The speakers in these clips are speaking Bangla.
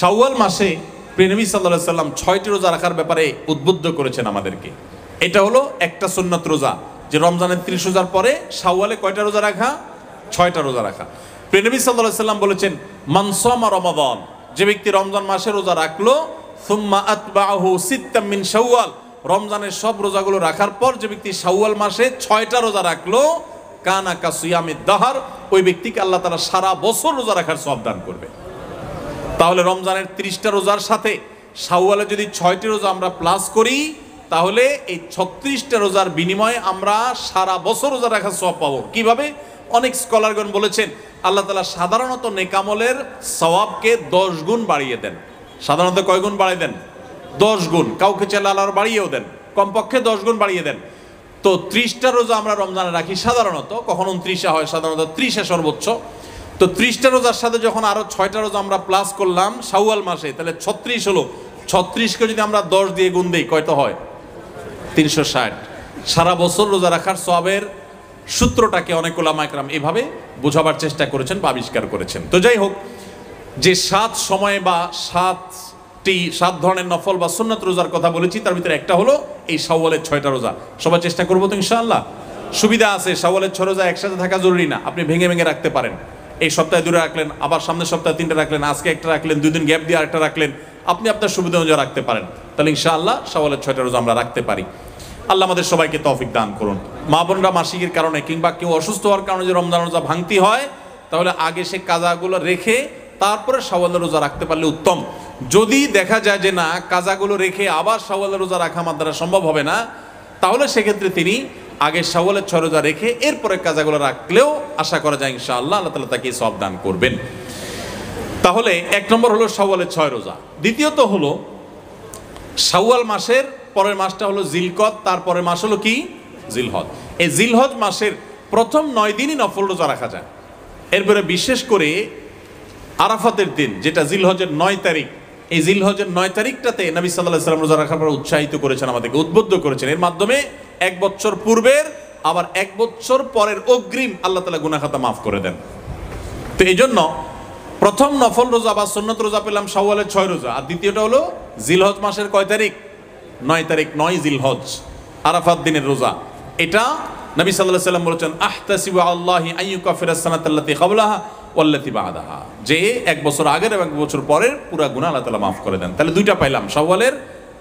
শাওয়াল মাসে প্রেনবী সাল্লা সাল্লাম ছয়টি রোজা রাখার ব্যাপারে উদ্বুদ্ধ করেছেন আমাদেরকে এটা হলো একটা সুন্নত রোজা যে রমজানের ত্রিশ রোজার পরে শাওয়ালে কয়টা রোজা রাখা ছয়টা রোজা রাখা প্রেনবী সাল্লা সাল্লাম বলেছেন মানসমা রমাদন যে ব্যক্তি রমজান মাসে রোজা রাখলো সিত্তামিন শাওয়াল রমজানের সব রোজাগুলো রাখার পর যে ব্যক্তি শাওয়াল মাসে ছয়টা রোজা রাখলো কানা কাসুয়ামিদ দাহার ওই ব্যক্তিকে আল্লাহ তারা সারা বছর রোজা রাখার সব দান করবে তাহলে রমজানের ত্রিশটা রোজার সাথে সাউয়ালে যদি ছয়টি রোজা আমরা প্লাস করি তাহলে এই ছত্রিশটা রোজার বিনিময়ে আমরা সারা বছর রোজা রাখার সব পাবো কিভাবে অনেক স্কলারগণ বলেছেন আল্লাহ তালা সাধারণত নেকামলের সওয়াবকে দশ গুণ বাড়িয়ে দেন সাধারণত কয় গুণ বাড়িয়ে দেন দশ গুণ কাউকে চাইলে আল্লাহর বাড়িয়েও দেন কমপক্ষে দশ গুণ বাড়িয়ে দেন তো ত্রিশটা রোজা আমরা রমজানে রাখি সাধারণত কখন উনত্রিশে হয় সাধারণত ত্রিশে সর্বোচ্চ তো ত্রিশটা রোজার সাথে যখন আরও ছয়টা রোজা আমরা প্লাস করলাম শাওয়াল মাসে তাহলে ছত্রিশ হলো ছত্রিশকে যদি আমরা দশ দিয়ে গুণ দিই কয়তো হয় তিনশো ষাট সারা বছর রোজা রাখার সবের সূত্রটাকে অনেক ওলামাকরাম এভাবে বোঝাবার চেষ্টা করেছেন বা আবিষ্কার করেছেন তো যাই হোক যে সাত সময়ে বা সাতটি সাত ধরনের নফল বা সুন্নত রোজার কথা বলেছি তার ভিতরে একটা হলো এই সাওয়ালের ছয়টা রোজা সবাই চেষ্টা করবো তো ইনশাআল্লাহ সুবিধা আছে সাওয়ালের ছয় রোজা একসাথে থাকা জরুরি না আপনি ভেঙে ভেঙে রাখতে পারেন এই সপ্তাহে দুটো রাখলেন আবার সামনের সপ্তাহে তিনটা রাখলেন আজকে একটা রাখলেন দুদিন গ্যাপ দিয়ে আরেকটা রাখলেন আপনি আপনার সুবিধা অনুযায়ী রাখতে পারেন তাহলে ইনশাআল্লাহ সওয়ালের ছয়টা রোজ আমরা রাখতে পারি আল্লাহ আমাদের সবাইকে তৌফিক দান করুন মা বোনরা মাসিকের কারণে কিংবা কেউ অসুস্থ হওয়ার কারণে যে রমজান রোজা ভাঙতি হয় তাহলে আগে সে কাজাগুলো রেখে তারপরে সওয়ালের রোজা রাখতে পারলে উত্তম যদি দেখা যায় যে না কাজাগুলো রেখে আবার সওয়ালের রোজা রাখা আমার দ্বারা সম্ভব হবে না তাহলে সেক্ষেত্রে তিনি আগে সাওয়ালের ছরজা রেখে এরপরে কাজাগুলো রাখলেও আশা করা যায় ইনশাআল্লাহ আল্লাহ তালা তাকে সব দান করবেন তাহলে এক নম্বর হলো সাওয়ালের ছয় রোজা দ্বিতীয়ত হলো সাওয়াল মাসের পরের মাসটা হলো জিলকত তারপরের মাস হলো কি জিলহদ এই জিলহদ মাসের প্রথম নয় দিনই নফল রোজা রাখা যায় এরপরে বিশেষ করে আরাফাতের দিন যেটা জিলহজের নয় তারিখ এই জিলহজের নয় তারিখটাতে নবী সাল্লাহ সাল্লাম রোজা রাখার পর উৎসাহিত করেছেন আমাদেরকে উদ্বুদ্ধ করেছেন এর মাধ্যমে এক বছর পূর্বের আবার এক বছর পরের অগ্রিম আল্লাহ তালা গুনাখাতা মাফ করে দেন তো এই জন্য প্রথম নফল রোজা বা সন্ন্যত রোজা পেলাম সাওয়ালের ছয় রোজা আর দ্বিতীয়টা হলো জিলহজ মাসের কয় তারিখ নয় তারিখ নয় জিলহজ আরাফাত দিনের রোজা এটা নবী সাল্লাহ সাল্লাম বলেছেন আহতাসিব আল্লাহ আইয়ুকা ফিরাসানাতি কবলাহা ওয়াল্লাতি বাদাহা যে এক বছর আগের এবং এক বছর পরের পুরা গুণা আল্লাহ তালা মাফ করে দেন তাহলে দুইটা পাইলাম সাওয়ালের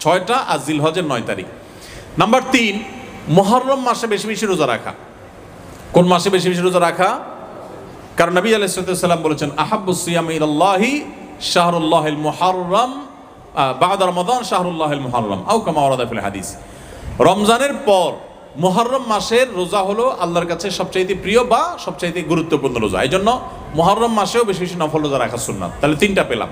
ছয়টা আর জিলহজের নয় তারিখ নাম্বার তিন মহরম মাসে বেশি বেশি রোজা রাখা কোন মাসে বেশি বেশি রোজা রাখা কারণ নবী আলাইসাল্লাম বলেছেন আহাবুসিয়াম ইল্লাহি শাহরুল্লাহ মুহারম বাদ রমাদান শাহরুল্লাহ মুহারম আউ কামা ওরাদাফিল হাদিস রমজানের পর মহরম মাসের রোজা হলো আল্লাহর কাছে সবচাইতে প্রিয় বা সবচাইতে গুরুত্বপূর্ণ রোজা এই জন্য মহরম মাসেও বেশি বেশি নফল রোজা রাখা সুন্নাত তাহলে তিনটা পেলাম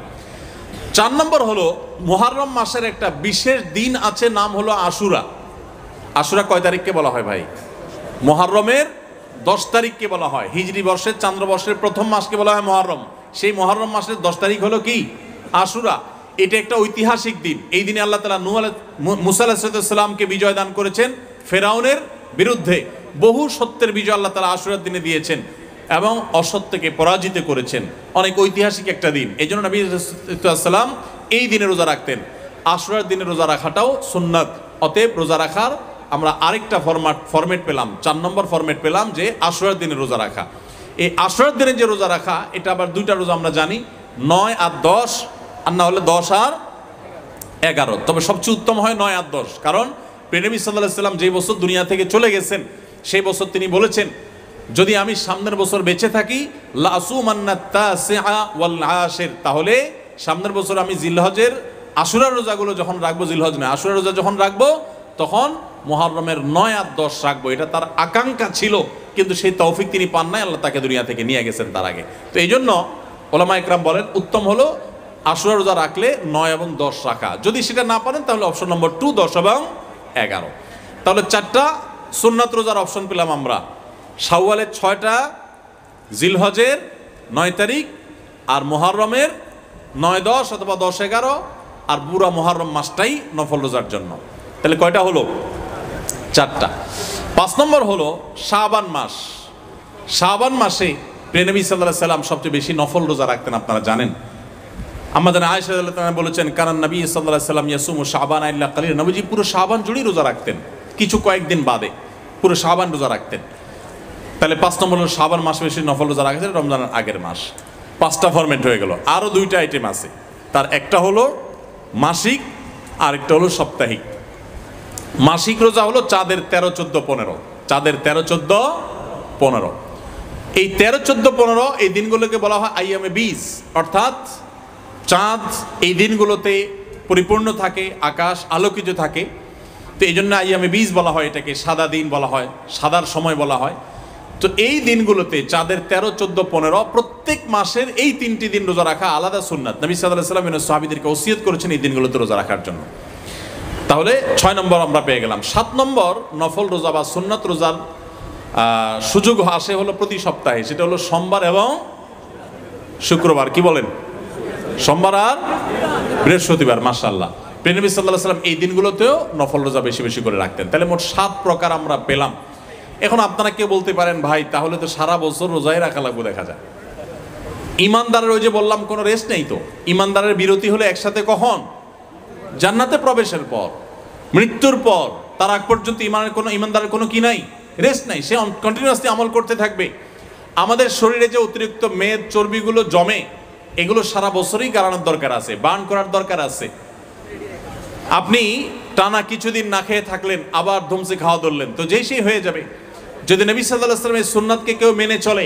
চার নম্বর হলো মহরম মাসের একটা বিশেষ দিন আছে নাম হলো আশুরা আশুরা কয় তারিখকে বলা হয় ভাই মহারমের দশ তারিখকে বলা হয় হিজড়ি বর্ষের চান্দ্রবর্ষের প্রথম মাসকে বলা হয় মহারম সেই মহারম মাসের দশ তারিখ হলো কি আশুরা এটা একটা ঐতিহাসিক দিন এই দিনে আল্লাহ তালা নুয়াল মুসা বিজয় দান করেছেন ফেরাউনের বিরুদ্ধে বহু সত্যের বিজয় আল্লাহ তালা আশুরার দিনে দিয়েছেন এবং অসত্যকে পরাজিত করেছেন অনেক ঐতিহাসিক একটা দিন এই জন্য নবীলাম এই দিনে রোজা রাখতেন আশুরার দিনে রোজা রাখাটাও সুন্নাত অতএব রোজা রাখার আমরা আরেকটা ফরম্যাট ফরমেট পেলাম চার নম্বর ফরম্যাট পেলাম যে আশ্রয়ের দিনে রোজা রাখা এই আশ্রয়ের দিনে যে রোজা রাখা এটা আবার দুইটা রোজা আমরা জানি নয় আর দশ আর না হলে দশ আর এগারো তবে সবচেয়ে উত্তম হয় নয় আর দশ কারণ প্রেমী সাল্লাহিসাল্লাম যে বছর দুনিয়া থেকে চলে গেছেন সেই বছর তিনি বলেছেন যদি আমি সামনের বছর বেঁচে থাকি লাসু মান্নাতের তাহলে সামনের বছর আমি জিলহজের আশুরার রোজাগুলো যখন রাখবো জিলহজ না আশুরা রোজা যখন রাখবো তখন মহরমের নয় আর দশ রাখবো এটা তার আকাঙ্ক্ষা ছিল কিন্তু সেই তৌফিক তিনি পান নাই আল্লাহ তাকে দুনিয়া থেকে নিয়ে গেছেন তার আগে তো এই জন্য ওলামা ইকরাম বলেন উত্তম হলো আশুরা রোজা রাখলে নয় এবং দশ রাখা যদি সেটা না পারেন তাহলে অপশন নম্বর টু দশ এবং এগারো তাহলে চারটা সুন্নাত রোজার অপশন পেলাম আমরা সাউওয়ালের ছয়টা জিলহজের নয় তারিখ আর মোহরমের নয় দশ অথবা দশ এগারো আর বুড়া মোহরম মাসটাই নফল রোজার জন্য তাহলে কয়টা হলো চারটা পাঁচ নম্বর হলো শাহবান মাস শাহবান মাসে প্রেনবী সাল্লাহ সাল্লাম সবচেয়ে বেশি নফল রোজা রাখতেন আপনারা জানেন আমাদের আয়সা আল্লাহ বলেছেন কারণ নবী সাল্লাহ সাল্লাম ইয়াসুম ও শাহবান আল্লাহ কালির নবীজি পুরো শাহবান জুড়েই রোজা রাখতেন কিছু কয়েকদিন বাদে পুরো শাহবান রোজা রাখতেন তাহলে পাঁচ নম্বর হলো শাহবান মাসে বেশি নফল রোজা রাখতেন রমজানের আগের মাস পাঁচটা ফরমেট হয়ে গেল আরও দুইটা আইটেম আছে তার একটা হলো মাসিক আরেকটা হলো সাপ্তাহিক মাসিক রোজা হলো চাঁদের তেরো চোদ্দ পনেরো চাঁদের তেরো চোদ্দ পনেরো এই তেরো চোদ্দ পনেরো এই দিনগুলোকে বলা হয় আইএমএ বিশ অর্থাৎ চাঁদ এই দিনগুলোতে পরিপূর্ণ থাকে আকাশ আলোকিত থাকে তো এই জন্য আইএমএ বিশ বলা হয় এটাকে সাদা দিন বলা হয় সাদার সময় বলা হয় তো এই দিনগুলোতে চাঁদের তেরো চোদ্দ পনেরো প্রত্যেক মাসের এই তিনটি দিন রোজা রাখা আলাদা সুন্নাত নবী সাদা সাল্লাম সাহাবিদেরকে ওসিয়ত করেছেন এই দিনগুলোতে রোজা রাখার জন্য তাহলে ছয় নম্বর আমরা পেয়ে গেলাম সাত নম্বর নফল রোজা বা সুন্নত রোজার সুযোগ আসে হলো প্রতি সপ্তাহে সেটা হলো সোমবার এবং শুক্রবার কি বলেন সোমবার আর বৃহস্পতিবার মাসাল্লাহ প্রেনবী সাল্লাহ সাল্লাম এই দিনগুলোতেও নফল রোজা বেশি বেশি করে রাখতেন তাহলে মোট সাত প্রকার আমরা পেলাম এখন আপনারা কেউ বলতে পারেন ভাই তাহলে তো সারা বছর রোজাই রাখা লাগবে দেখা যায় ইমানদারের ওই যে বললাম কোনো রেস্ট নেই তো ইমানদারের বিরতি হলে একসাথে কখন জান্নাতে প্রবেশের পর মৃত্যুর পর তার আগ পর্যন্ত ইমানের কোনো ইমানদারের কোনো কি নাই রেস্ট নাই সে কন্টিনিউয়াসলি আমল করতে থাকবে আমাদের শরীরে যে অতিরিক্ত মেদ চর্বিগুলো জমে এগুলো সারা বছরই গাড়ানোর দরকার আছে বার্ন করার দরকার আছে আপনি টানা কিছুদিন না খেয়ে থাকলেন আবার ধুমসে খাওয়া ধরলেন তো যেই সেই হয়ে যাবে যদি নবী সাল্লাহ আসলামের সুননাথকে কেউ মেনে চলে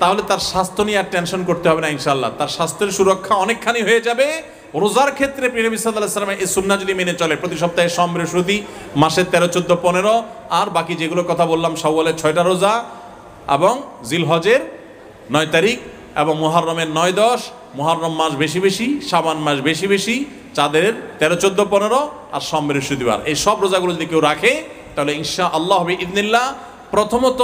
তাহলে তার স্বাস্থ্য নিয়ে আর টেনশন করতে হবে না ইনশাল্লাহ তার স্বাস্থ্যের সুরক্ষা অনেকখানি হয়ে যাবে রোজার ক্ষেত্রে প্রিয়নবী সাল্লাহ সাল্লামের এই সুন্না যদি মেনে চলে প্রতি সপ্তাহে সম্রে শ্রুতি মাসের তেরো চোদ্দ পনেরো আর বাকি যেগুলো কথা বললাম সাওয়ালের ছয়টা রোজা এবং জিলহজের নয় তারিখ এবং মোহরমের নয় দশ মোহরম মাস বেশি বেশি সাবান মাস বেশি বেশি চাঁদের তেরো চোদ্দো পনেরো আর সোম এই সব রোজাগুলো যদি কেউ রাখে তাহলে ইনশা আল্লাহ হবে ইদনিল্লা প্রথমত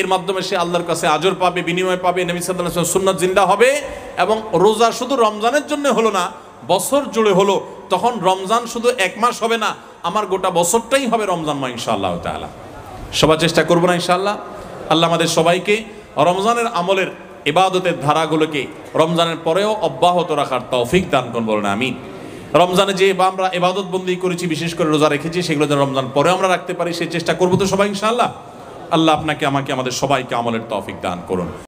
এর মাধ্যমে সে আল্লাহর কাছে আজর পাবে বিনিময় পাবে নবী সাল্লাহ সুন্নত জিন্দা হবে এবং রোজা শুধু রমজানের জন্য হলো না বছর জুড়ে হলো তখন রমজান শুধু এক মাস হবে না আমার গোটা বছরটাই হবে রমজান মা ইনশাআল্লাহ তালা সবার চেষ্টা করবো না ইনশাআল্লাহ আল্লাহ আমাদের সবাইকে রমজানের আমলের ইবাদতের ধারাগুলোকে রমজানের পরেও অব্যাহত রাখার তৌফিক দান করুন বলেন আমি রমজানে যে বা আমরা এবাদত বন্দি করেছি বিশেষ করে রোজা রেখেছি সেগুলো যেন রমজান পরে আমরা রাখতে পারি সেই চেষ্টা করবো তো সবাই ইনশাআল্লাহ আল্লাহ আপনাকে আমাকে আমাদের সবাইকে আমলের তৌফিক দান করুন